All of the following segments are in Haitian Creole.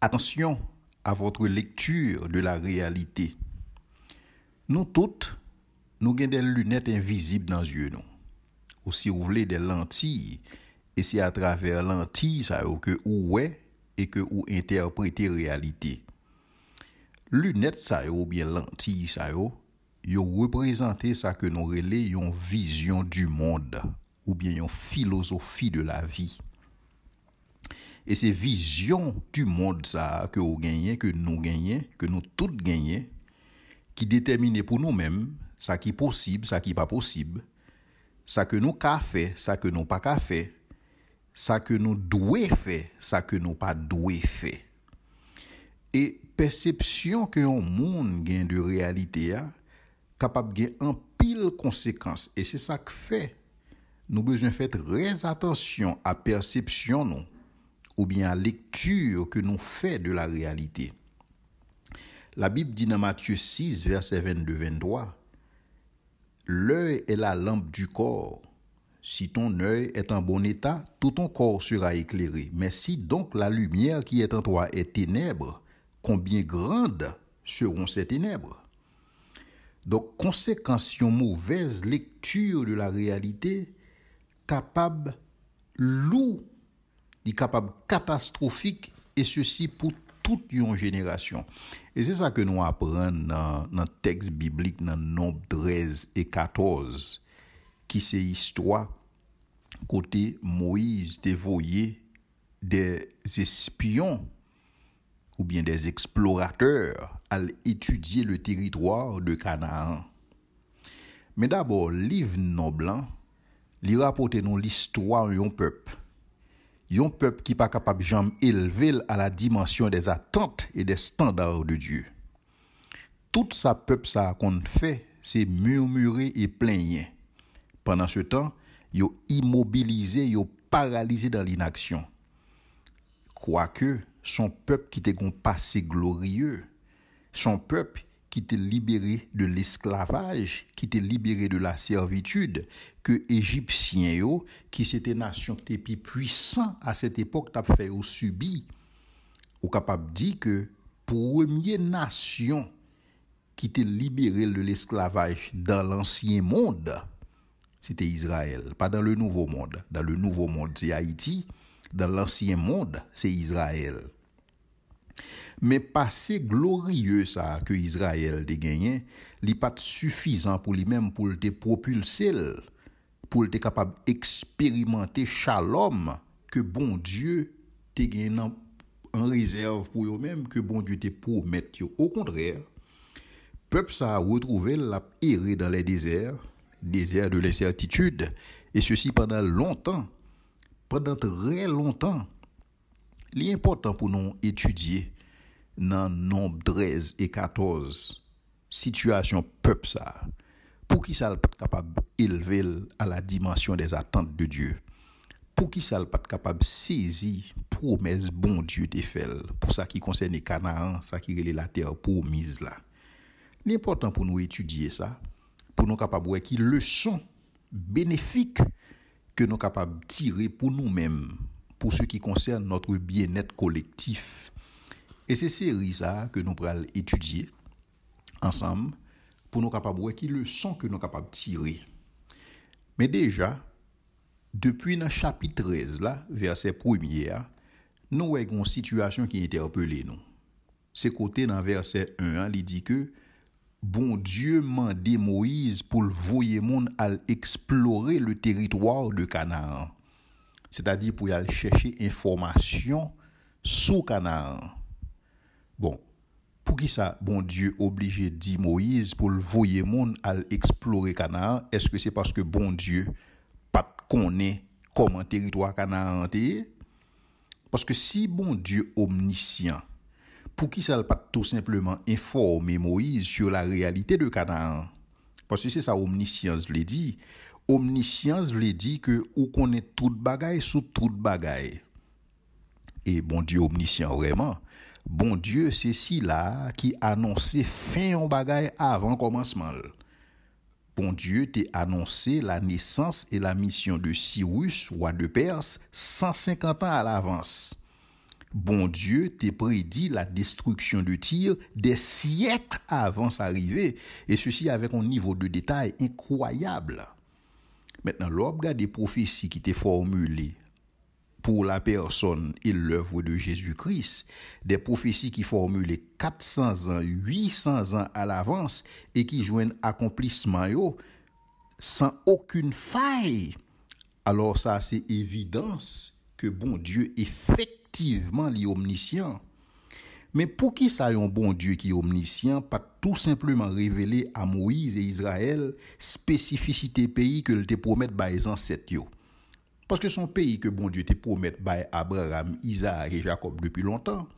Atansyon a votre lektur de la realite. Nou tout nou gen de lunet invizib nan zye nou. Ou si ou vle de lanti, e si a traver lanti sa yo ke ou we, e ke ou interprete realite. Lunet sa yo ou bie lanti sa yo, yo reprezante sa ke nou rele yon vizyon du mond, ou bie yon filosofi de la vi. Ou bie yon filosofi de la vi. E se vizyon du moun sa ke ou genyen, ke nou genyen, ke nou tout genyen, ki detemine pou nou men, sa ki posib, sa ki pa posib, sa ke nou ka fe, sa ke nou pa ka fe, sa ke nou dwe fe, sa ke nou pa dwe fe. E persepsyon ke yon moun gen de realite a, kapab gen an pil konsekans. E se sa ke fe, nou bezwen fet rez atensyon a persepsyon nou, ou bien lecture que l'on fait de la réalité. La Bible dit dans Matthieu 6, verset 22-23, L'œil est la lampe du corps. Si ton œil est en bon état, tout ton corps sera éclairé. Mais si donc la lumière qui est en toi est ténèbre, combien grandes seront ces ténèbres Donc, conséquence mauvaises, mauvaise lecture de la réalité, capable loup kapab katastrofik e se si pou tout yon jenerasyon. E se sa ke nou apren nan tekst biblik nan nop 13 e 14 ki se histwa kote Moïse devoye des espyon ou bien des eksplorateur al etudye le teritroir de Kanaan. Me dabor, liv noblan li rapote nou listwa yon pep. un peuple qui pas capable de élever à la dimension des attentes et des standards de Dieu. Tout sa peuple ça qu'on fait, c'est murmurer et plaigner. Pendant ce temps, est immobilisé, yo paralysé dans l'inaction. Quoique son peuple qui était un passé glorieux, son peuple qui t'est libéré de l'esclavage, qui t'est libéré de la servitude, que Égyptiens, yo, qui c'était nation qui était plus puissant à cette époque, t'as fait au subi, ou capable de dire que première nation qui t'est libéré de l'esclavage dans l'ancien monde, c'était Israël, pas dans le nouveau monde. Dans le nouveau monde, c'est Haïti. Dans l'ancien monde, c'est Israël. Men pase glorie sa ke Yisrael te genyen, li pat sufizan pou li men pou lte propulsel, pou lte kapab eksperimente chalom, ke bon Diyo te genyen nan rezerv pou yo men, ke bon Diyo te pou met yo. Au kontrè, pep sa wotrouvel la erè dan le dezèr, dezèr de lèsèrtitude, e sèsi padan lontan, padan trè lontan, li impotant pou non etudye, le nombre 13 et 14 situation peuple ça pour qui ça pas capable d'élever... à la dimension des attentes de Dieu pour qui ça pas capable saisir promesse bon Dieu pour ça qui concerne les Canaan ça qui est la terre promise là l'important pour nous étudier ça pour nous capable voir qui leçon bénéfique que nous capables de tirer pour nous-mêmes pour ce qui concerne notre bien-être collectif E se seri sa ke nou pral etudye ansam pou nou kapab wè ki le son ke nou kapab tire. Me deja, depuy nan chapitreze la, verse 1, nou wè yon situasyon ki interpele nou. Se kote nan verse 1, li di ke, Bon dieu man de Moise pou l voye moun al eksplore le teritwar de kanar. Se ta di pou yal chèche informasyon sou kanar. Bon, pou ki sa bon die obligé di Moïse pou l'voye moun al eksplore Kanaan, eske se paske bon die pat konen kom an teritwa Kanaan anteye? Paske si bon die omnisyan, pou ki sa l pat tout simplement informe Moïse sur la realite de Kanaan? Paske se sa omnisyan zvle di, omnisyan zvle di ke ou konen tout bagay sou tout bagay. E bon die omnisyan vreman, Bon Dieu, c'est si là qui annonçait fin en bagaille avant commencement. Bon Dieu t'a annoncé la naissance et la mission de Cyrus, roi de Perse, 150 ans à l'avance. Bon Dieu t'a prédit la destruction de Tyr des siècles avant sa arrivée, et ceci avec un niveau de détail incroyable. Maintenant, l'objet des prophéties qui t'est formulée pour la personne et l'œuvre de Jésus-Christ, des prophéties qui formulent 400 ans, 800 ans à l'avance et qui joignent accomplissement yo, sans aucune faille. Alors ça, c'est évidence que bon Dieu effectivement est omniscient. Mais pour qui ça un bon Dieu qui est omniscient, pas tout simplement révéler à Moïse et Israël spécificité pays que le te promet par bah, les ancêtres parce que son pays que bon Dieu te promet par Abraham, Isaac et Jacob depuis longtemps.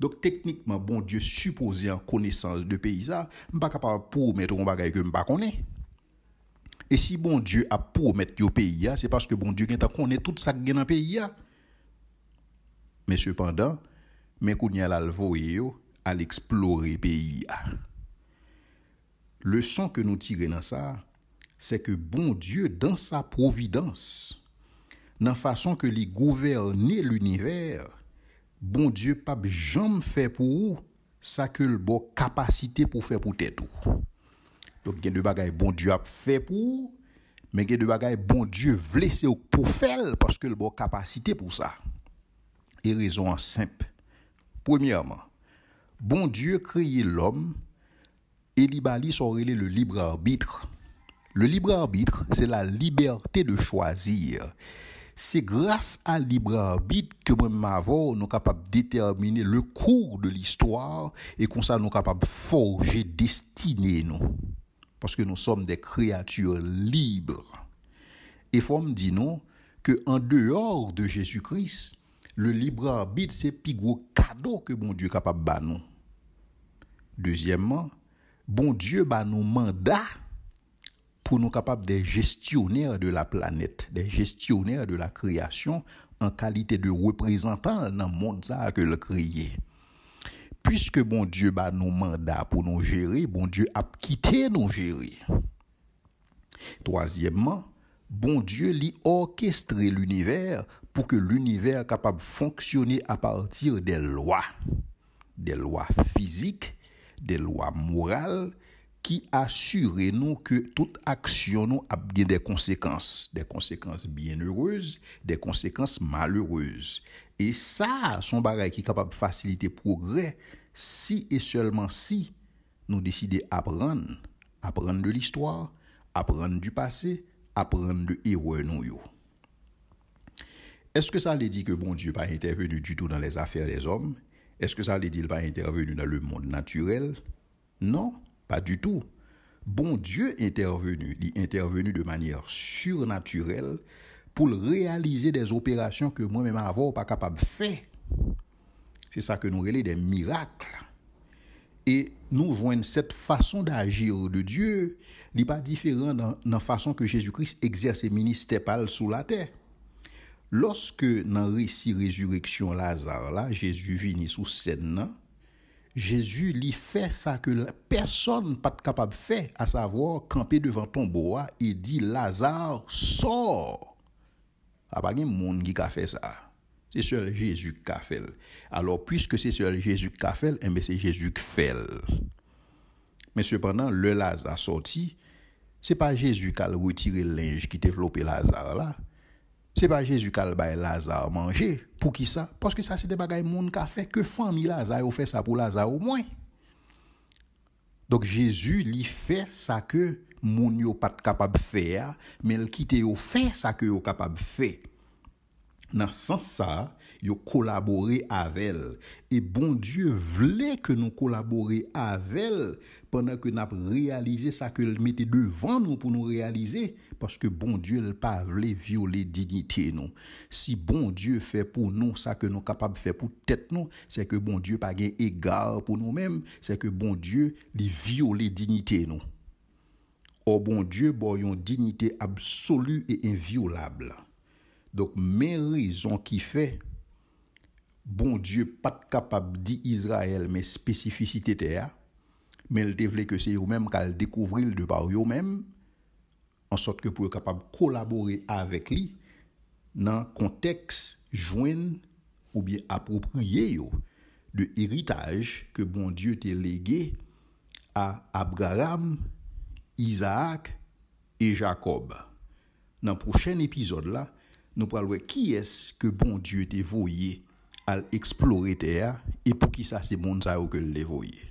Donc techniquement, bon Dieu supposé en connaissance de pays ça, pas capable de promettre un bagage que pas connaît. Et si bon Dieu a prometté au pays c'est parce que bon Dieu connaît tout ça qui est dans pays Mais cependant, mais qu'on y a à l'explorer pays Leçon que nous tirons dans ça, c'est que bon Dieu dans sa providence nan fason ke li gouverne l'univers, bon dieu pape jam fè pou ou, sa ke l'bo kapasite pou fè pou tè tou. Don gen de bagay bon dieu ap fè pou, men gen de bagay bon dieu vlesè ou pou fè, paske l'bo kapasite pou sa. E rezon an semp. Premièrement, bon dieu kreye l'homme, et li bali sorile le libre arbitre. Le libre arbitre, se la liberté de choisir. c'est grâce à libre arbitre que nous sommes nous de déterminer le cours de l'histoire et qu'on ça nous capables de forger destinée nous parce que nous sommes des créatures libres. Et faut me dire non que en dehors de Jésus-Christ, le libre arbitre c'est plus gros cadeau que bon Dieu est capable de nous. Deuxièmement, bon Dieu bat nous mandat pour nous capables des gestionnaires de la planète, des gestionnaires de la création en qualité de représentants dans le monde que le créer. Puisque bon Dieu bat nos mandats pour nous gérer, bon Dieu a quitté nos gérer. Troisièmement, bon Dieu a orchestré l'univers pour que l'univers capable de fonctionner à partir des lois, des lois physiques, des lois morales qui assure nous que toute action nous a bien des conséquences, des conséquences bienheureuses, des conséquences malheureuses. Et ça, son bagage qui est capable de faciliter le progrès si et seulement si nous décidons d'apprendre, d'apprendre de l'histoire, apprendre du passé, d'apprendre de héros nous. Est-ce que ça dit dit que bon Dieu n'est pas intervenu du tout dans les affaires des hommes Est-ce que ça veut dit qu'il n'est pas intervenu dans le monde naturel Non. Pa du tout, bon dieu intervenu, li intervenu de manyer surnaturel pou l realize des operasyon ke mwen mwen avou pa kapab fe. Se sa ke nou rele de mirakl. E nou jwen set fason da agir de dieu, li pa diferan nan fason ke Jezu Christ exerse mini stepal sou la te. Lorske nan resi rezureksyon lazar la, Jezu vinis ou sen nan, Jésus lui fait ça que personne pas capable de faire, à savoir camper devant ton bois et dit Lazare sort. A ah, pas de monde qui a fait ça. C'est seul Jésus qui a fait. Alors puisque c'est seul Jésus qui a fait, eh ben, c'est Jésus qui fait. Mais cependant, le Lazare sorti, c'est pas Jésus qui a retiré linge qui développé Lazare là. Se pa Jezu kalbay laza manje pou ki sa? Poske sa se de bagay moun ka fe ke fwa mi laza yo fe sa pou laza ou mwen. Dok Jezu li fe sa ke moun yo pat kapab fe ya, men l kite yo fe sa ke yo kapab fe. Nan san sa, yo kolabore avèl. E bon Dieu vle ke nou kolabore avèl, pandan ke nap realize sa ke l mette devan nou pou nou realize, paske bon Diyo l pa vle viole dignite nou. Si bon Diyo fe pou nou sa ke nou kapab fe pou tet nou, se ke bon Diyo pa gen egare pou nou menm, se ke bon Diyo li viole dignite nou. Ou bon Diyo bo yon dignite absolu e inviolable. Dok men rizon ki fe, bon Diyo pat kapab di Yisrael men spesifisite te ya, mèl devle ke se yo mèm kal dekouvril de par yo mèm, an sot ke pou e kapab kolabore avèk li, nan konteks jwen ou bi apropriye yo de eritaj ke bon die te lege a Abraham, Isaac et Jacob. Nan prochen epizod la, nou pralwe ki es ke bon die te voye al eksplore te a, e pou ki sa se bon za yo ke le voye.